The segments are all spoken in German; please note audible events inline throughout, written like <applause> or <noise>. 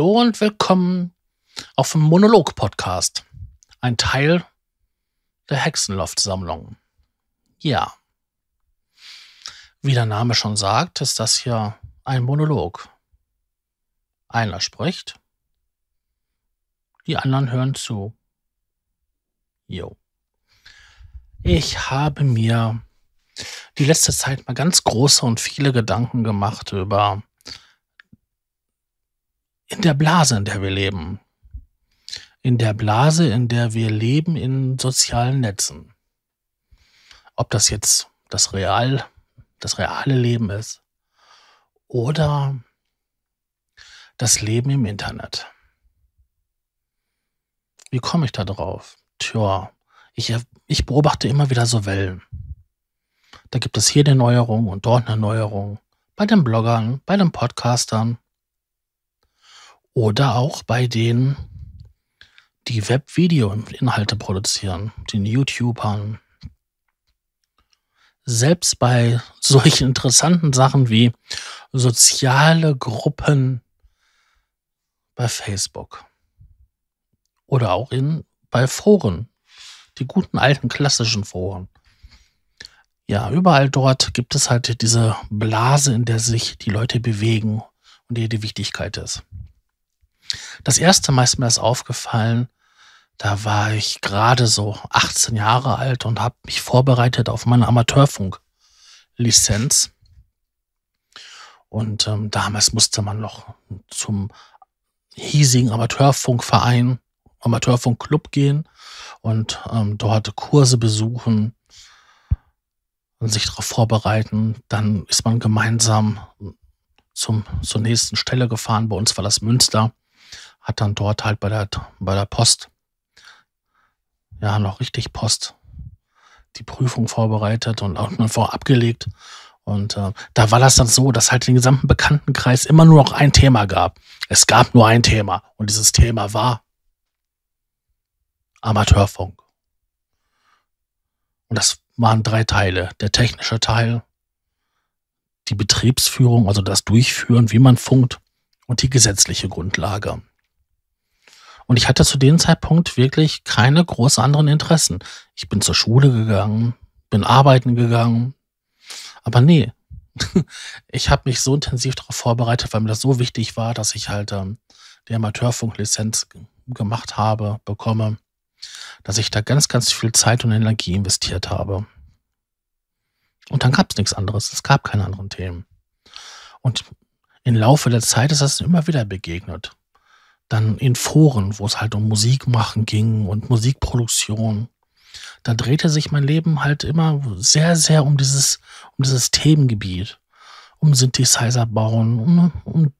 Hallo und willkommen auf dem Monolog-Podcast. Ein Teil der Hexenloft-Sammlung. Ja. Wie der Name schon sagt, ist das hier ein Monolog. Einer spricht, die anderen hören zu. Jo. Ich habe mir die letzte Zeit mal ganz große und viele Gedanken gemacht über in der Blase, in der wir leben. In der Blase, in der wir leben, in sozialen Netzen. Ob das jetzt das real, das reale Leben ist oder das Leben im Internet. Wie komme ich da drauf? Tja, ich, ich beobachte immer wieder so Wellen. Da gibt es hier eine Neuerung und dort eine Neuerung. Bei den Bloggern, bei den Podcastern, oder auch bei denen, die Webvideo-Inhalte produzieren, den YouTubern. Selbst bei <laughs> solchen interessanten Sachen wie soziale Gruppen bei Facebook oder auch in, bei Foren, die guten alten klassischen Foren. Ja, überall dort gibt es halt diese Blase, in der sich die Leute bewegen und ihr die Wichtigkeit ist. Das erste Mal ist mir das aufgefallen, da war ich gerade so 18 Jahre alt und habe mich vorbereitet auf meine Amateurfunk-Lizenz. Und ähm, damals musste man noch zum hiesigen Amateurfunkverein, Amateurfunkclub gehen und ähm, dort Kurse besuchen und sich darauf vorbereiten. Dann ist man gemeinsam zum, zur nächsten Stelle gefahren. Bei uns war das Münster hat dann dort halt bei der, bei der Post, ja, noch richtig Post, die Prüfung vorbereitet und auch mal vorab gelegt. Und äh, da war das dann so, dass halt den gesamten Bekanntenkreis immer nur noch ein Thema gab. Es gab nur ein Thema und dieses Thema war Amateurfunk. Und das waren drei Teile. Der technische Teil, die Betriebsführung, also das Durchführen, wie man funkt und die gesetzliche Grundlage. Und ich hatte zu dem Zeitpunkt wirklich keine groß anderen Interessen. Ich bin zur Schule gegangen, bin arbeiten gegangen. Aber nee, <laughs> ich habe mich so intensiv darauf vorbereitet, weil mir das so wichtig war, dass ich halt ähm, die Amateurfunklizenz gemacht habe, bekomme, dass ich da ganz, ganz viel Zeit und Energie investiert habe. Und dann gab es nichts anderes. Es gab keine anderen Themen. Und im Laufe der Zeit ist das immer wieder begegnet dann in Foren, wo es halt um Musik machen ging und Musikproduktion. Da drehte sich mein Leben halt immer sehr, sehr um dieses, um dieses Themengebiet, um Synthesizer bauen, um, um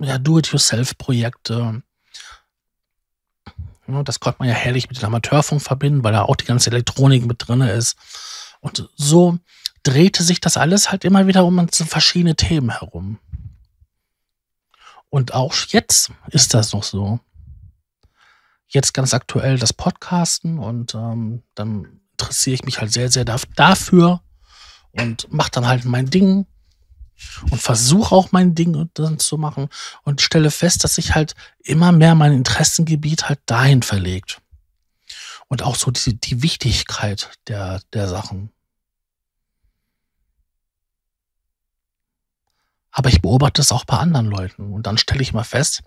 ja, Do-it-yourself-Projekte. Das konnte man ja herrlich mit dem Amateurfunk verbinden, weil da auch die ganze Elektronik mit drin ist. Und so drehte sich das alles halt immer wieder um verschiedene Themen herum. Und auch jetzt ist das noch so. Jetzt ganz aktuell das Podcasten und ähm, dann interessiere ich mich halt sehr, sehr dafür und mache dann halt mein Ding und versuche auch mein Ding dann zu machen und stelle fest, dass sich halt immer mehr mein Interessengebiet halt dahin verlegt. Und auch so die, die Wichtigkeit der, der Sachen. Aber ich beobachte es auch bei anderen Leuten. Und dann stelle ich mal fest,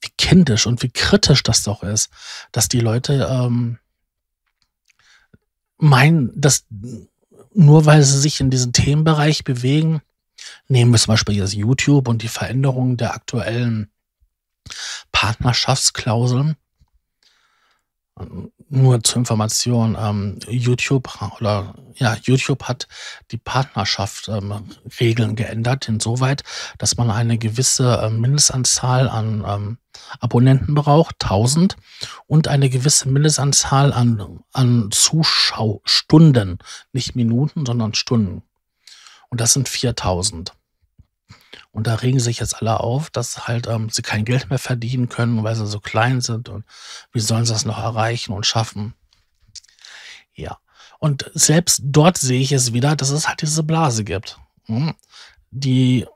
wie kindisch und wie kritisch das doch ist, dass die Leute ähm, meinen, dass nur weil sie sich in diesem Themenbereich bewegen, nehmen wir zum Beispiel jetzt YouTube und die Veränderungen der aktuellen Partnerschaftsklauseln, nur zur Information, ähm, YouTube oder ja, YouTube hat die Partnerschaft ähm, Regeln geändert, insoweit, dass man eine gewisse äh, Mindestanzahl an ähm, Abonnenten braucht, 1000, und eine gewisse Mindestanzahl an, an Zuschaustunden, nicht Minuten, sondern Stunden. Und das sind 4000. Und da regen sich jetzt alle auf, dass halt ähm, sie kein Geld mehr verdienen können, weil sie so klein sind und wie sollen sie das noch erreichen und schaffen. Ja. Und selbst dort sehe ich es wieder, dass es halt diese Blase gibt. Hm? Die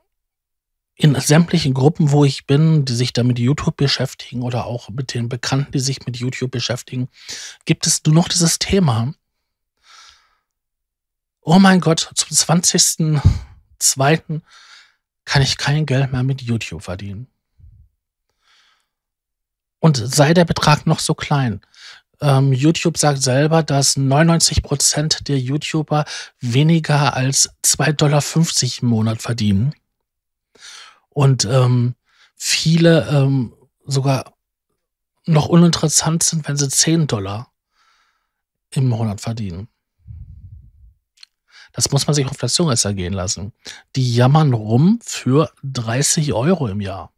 in sämtlichen Gruppen, wo ich bin, die sich da mit YouTube beschäftigen oder auch mit den Bekannten, die sich mit YouTube beschäftigen, gibt es nur noch dieses Thema. Oh mein Gott, zum 20.02 kann ich kein Geld mehr mit YouTube verdienen. Und sei der Betrag noch so klein. Ähm, YouTube sagt selber, dass 99% der YouTuber weniger als 2,50 Dollar im Monat verdienen. Und ähm, viele ähm, sogar noch uninteressant sind, wenn sie 10 Dollar im Monat verdienen. Das muss man sich auf der Zunge zergehen lassen. Die jammern rum für 30 Euro im Jahr.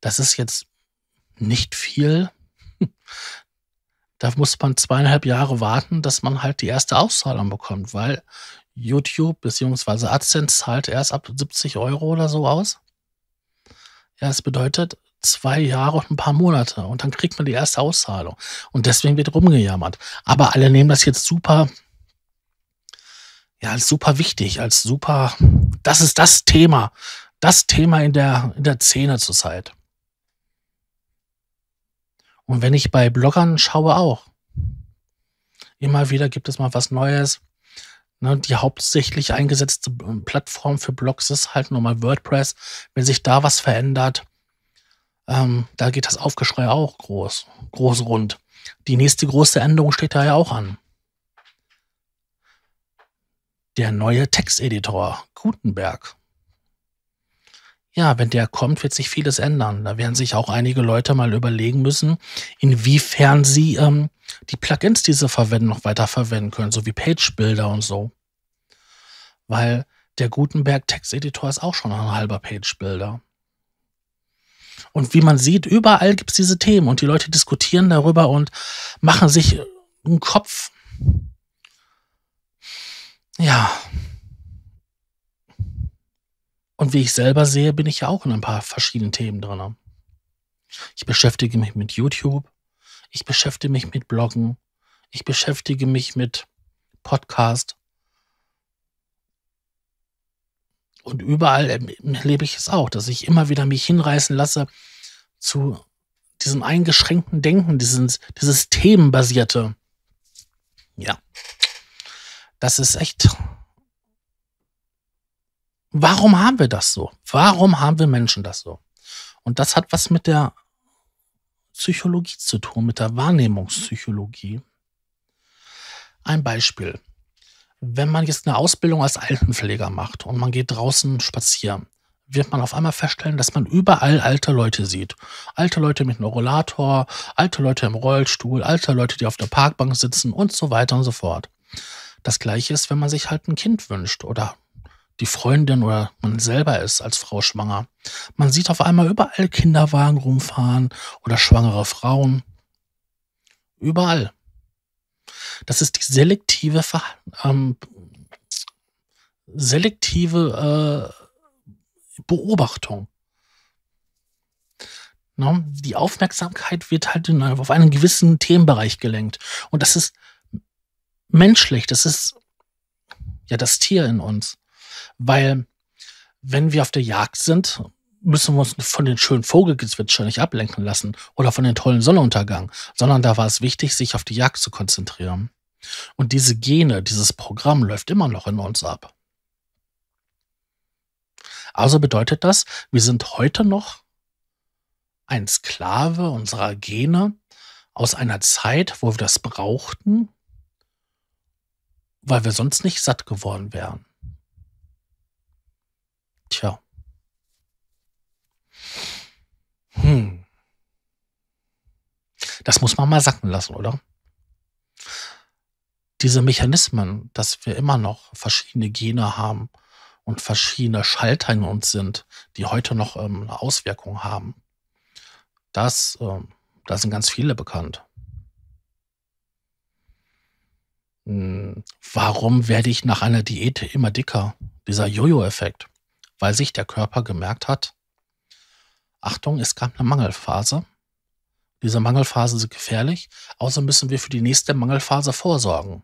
Das ist jetzt nicht viel. Da muss man zweieinhalb Jahre warten, dass man halt die erste Auszahlung bekommt, weil YouTube bzw. AdSense zahlt erst ab 70 Euro oder so aus. Ja, das bedeutet, zwei Jahre und ein paar Monate und dann kriegt man die erste Auszahlung. Und deswegen wird rumgejammert. Aber alle nehmen das jetzt super, ja, als super wichtig, als super, das ist das Thema, das Thema in der, in der Szene zurzeit. Und wenn ich bei Bloggern schaue auch. Immer wieder gibt es mal was Neues. Ne, die hauptsächlich eingesetzte Plattform für Blogs ist halt nochmal WordPress. Wenn sich da was verändert, ähm, da geht das Aufgeschrei auch groß, groß rund. Die nächste große Änderung steht da ja auch an. Der neue Texteditor Gutenberg. Ja, wenn der kommt, wird sich vieles ändern. Da werden sich auch einige Leute mal überlegen müssen, inwiefern sie ähm, die Plugins, die sie verwenden, noch weiter verwenden können, so wie Page-Builder und so. Weil der Gutenberg Texteditor ist auch schon ein halber Page-Builder. Und wie man sieht, überall gibt es diese Themen und die Leute diskutieren darüber und machen sich einen Kopf. Ja. Und wie ich selber sehe, bin ich ja auch in ein paar verschiedenen Themen drin. Ich beschäftige mich mit YouTube, ich beschäftige mich mit Bloggen, ich beschäftige mich mit Podcast, und überall erlebe ich es auch, dass ich immer wieder mich hinreißen lasse zu diesem eingeschränkten Denken, dieses, dieses themenbasierte. Ja. Das ist echt. Warum haben wir das so? Warum haben wir Menschen das so? Und das hat was mit der Psychologie zu tun, mit der Wahrnehmungspsychologie. Ein Beispiel wenn man jetzt eine Ausbildung als Altenpfleger macht und man geht draußen spazieren, wird man auf einmal feststellen, dass man überall alte Leute sieht. Alte Leute mit einem Rollator, alte Leute im Rollstuhl, alte Leute, die auf der Parkbank sitzen und so weiter und so fort. Das gleiche ist, wenn man sich halt ein Kind wünscht oder die Freundin oder man selber ist als Frau schwanger. Man sieht auf einmal überall Kinderwagen rumfahren oder schwangere Frauen. Überall das ist die selektive, Ver ähm, selektive äh, Beobachtung. Ne? Die Aufmerksamkeit wird halt in, auf einen gewissen Themenbereich gelenkt. Und das ist menschlich, das ist ja das Tier in uns. Weil wenn wir auf der Jagd sind, müssen wir uns von den schönen Vogelgezwitscher nicht ablenken lassen oder von den tollen Sonnenuntergang, sondern da war es wichtig, sich auf die Jagd zu konzentrieren. Und diese Gene, dieses Programm läuft immer noch in uns ab. Also bedeutet das, wir sind heute noch ein Sklave unserer Gene aus einer Zeit, wo wir das brauchten, weil wir sonst nicht satt geworden wären. Hm. Das muss man mal sacken lassen, oder? Diese Mechanismen, dass wir immer noch verschiedene Gene haben und verschiedene Schalter in uns sind, die heute noch ähm, eine Auswirkung haben, das, ähm, da sind ganz viele bekannt. Hm, warum werde ich nach einer Diät immer dicker? Dieser Jojo-Effekt, weil sich der Körper gemerkt hat, Achtung, es gab eine Mangelphase. Diese Mangelphasen sind gefährlich, außer müssen wir für die nächste Mangelphase vorsorgen.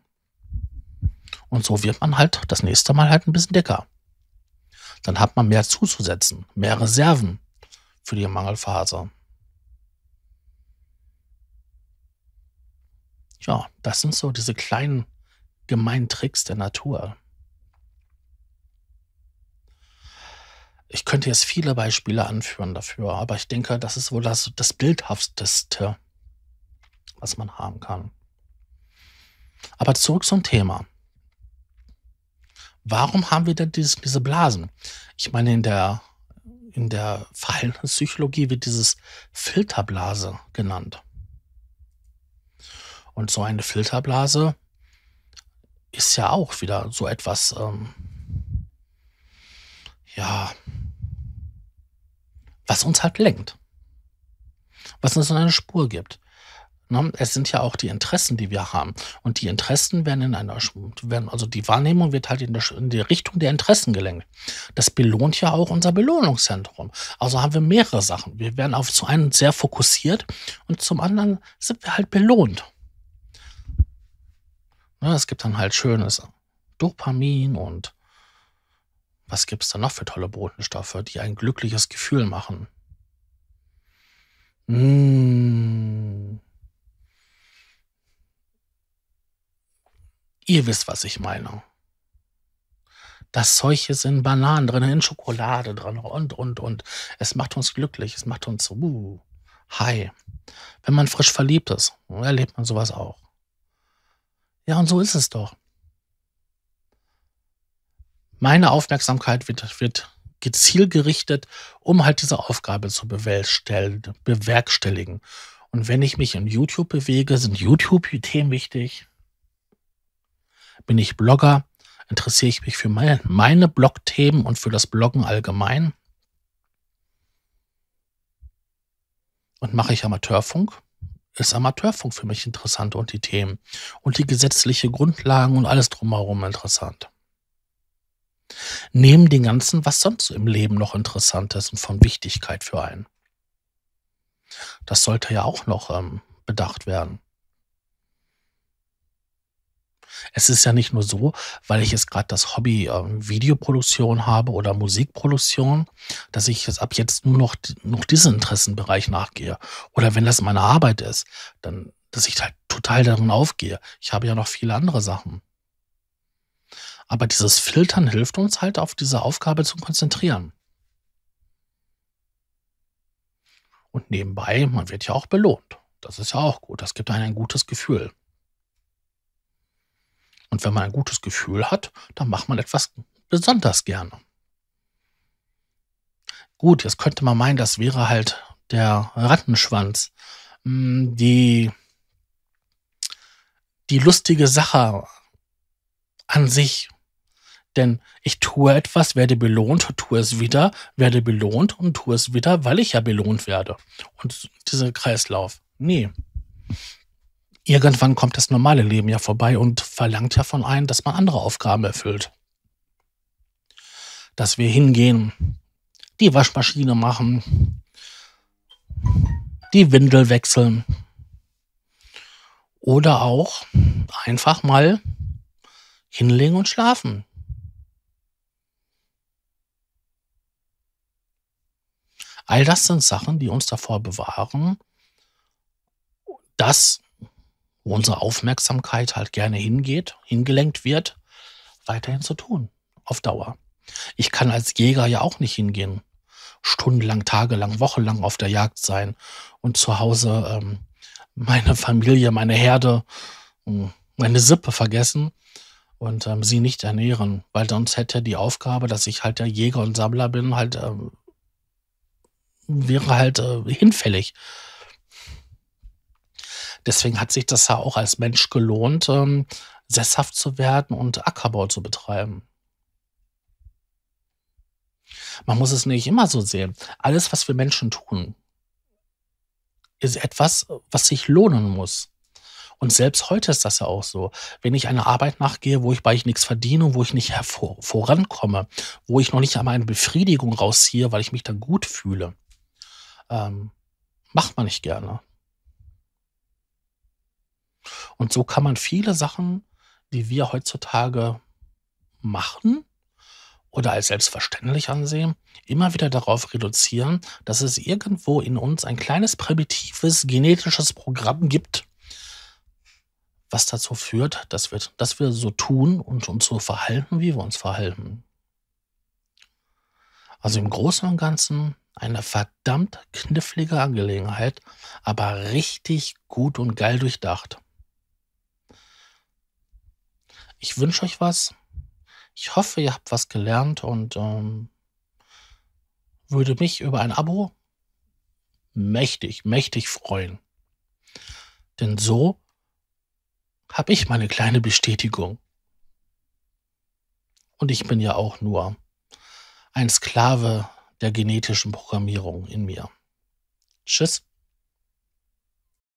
Und so wird man halt das nächste Mal halt ein bisschen dicker. Dann hat man mehr zuzusetzen, mehr Reserven für die Mangelphase. Ja, das sind so diese kleinen gemeinen Tricks der Natur, Ich könnte jetzt viele Beispiele anführen dafür, aber ich denke, das ist wohl das, das Bildhafteste, was man haben kann. Aber zurück zum Thema. Warum haben wir denn dieses, diese Blasen? Ich meine, in der, in der Verhaltenspsychologie wird dieses Filterblase genannt. Und so eine Filterblase ist ja auch wieder so etwas ähm, ja, was uns halt lenkt, was uns eine Spur gibt. Ne? Es sind ja auch die Interessen, die wir haben. Und die Interessen werden in einer, werden, also die Wahrnehmung wird halt in, der, in die Richtung der Interessen gelenkt. Das belohnt ja auch unser Belohnungszentrum. Also haben wir mehrere Sachen. Wir werden auf zu einem sehr fokussiert und zum anderen sind wir halt belohnt. Ne, es gibt dann halt schönes Dopamin und was gibt es da noch für tolle Botenstoffe, die ein glückliches Gefühl machen? Mmh. Ihr wisst, was ich meine. Das Zeug ist in Bananen drin, in Schokolade drin und, und, und. Es macht uns glücklich, es macht uns uh, high. Wenn man frisch verliebt ist, erlebt man sowas auch. Ja, und so ist es doch meine Aufmerksamkeit wird, wird gezielt gerichtet, um halt diese Aufgabe zu bewerkstelligen. Und wenn ich mich in YouTube bewege, sind YouTube-Themen wichtig. Bin ich Blogger, interessiere ich mich für meine, meine Blog-Themen und für das Bloggen allgemein. Und mache ich Amateurfunk? Ist Amateurfunk für mich interessant und die Themen und die gesetzliche Grundlagen und alles drumherum interessant. Neben dem Ganzen, was sonst im Leben noch interessant ist und von Wichtigkeit für einen. Das sollte ja auch noch ähm, bedacht werden. Es ist ja nicht nur so, weil ich jetzt gerade das Hobby ähm, Videoproduktion habe oder Musikproduktion, dass ich jetzt ab jetzt nur noch, noch diesen Interessenbereich nachgehe. Oder wenn das meine Arbeit ist, dann, dass ich halt total darin aufgehe. Ich habe ja noch viele andere Sachen. Aber dieses Filtern hilft uns halt, auf diese Aufgabe zu konzentrieren. Und nebenbei, man wird ja auch belohnt. Das ist ja auch gut. Das gibt einem ein gutes Gefühl. Und wenn man ein gutes Gefühl hat, dann macht man etwas besonders gerne. Gut, jetzt könnte man meinen, das wäre halt der Rattenschwanz, hm, die, die lustige Sache an sich, denn ich tue etwas, werde belohnt, tue es wieder, werde belohnt und tue es wieder, weil ich ja belohnt werde. Und dieser Kreislauf. Nee. Irgendwann kommt das normale Leben ja vorbei und verlangt ja von einem, dass man andere Aufgaben erfüllt. Dass wir hingehen, die Waschmaschine machen, die Windel wechseln oder auch einfach mal hinlegen und schlafen. All das sind Sachen, die uns davor bewahren, dass unsere Aufmerksamkeit halt gerne hingeht, hingelenkt wird, weiterhin zu tun, auf Dauer. Ich kann als Jäger ja auch nicht hingehen, stundenlang, tagelang, wochenlang auf der Jagd sein und zu Hause ähm, meine Familie, meine Herde, hm, meine Sippe vergessen und ähm, sie nicht ernähren, weil sonst hätte die Aufgabe, dass ich halt der Jäger und Sammler bin, halt ähm, wäre halt äh, hinfällig. Deswegen hat sich das ja auch als Mensch gelohnt, ähm, sesshaft zu werden und Ackerbau zu betreiben. Man muss es nicht immer so sehen. Alles, was wir Menschen tun, ist etwas, was sich lohnen muss. Und selbst heute ist das ja auch so. Wenn ich einer Arbeit nachgehe, wo ich bei ich nichts verdiene, wo ich nicht hervor, vorankomme, wo ich noch nicht einmal eine Befriedigung rausziehe, weil ich mich dann gut fühle, ähm, macht man nicht gerne. Und so kann man viele Sachen, die wir heutzutage machen oder als selbstverständlich ansehen, immer wieder darauf reduzieren, dass es irgendwo in uns ein kleines primitives genetisches Programm gibt, was dazu führt, dass wir, dass wir so tun und uns so verhalten, wie wir uns verhalten. Also im Großen und Ganzen eine verdammt knifflige Angelegenheit, aber richtig gut und geil durchdacht. Ich wünsche euch was. Ich hoffe, ihr habt was gelernt und ähm, würde mich über ein Abo mächtig, mächtig freuen. Denn so habe ich meine kleine Bestätigung. Und ich bin ja auch nur ein Sklave der genetischen Programmierung in mir. Tschüss.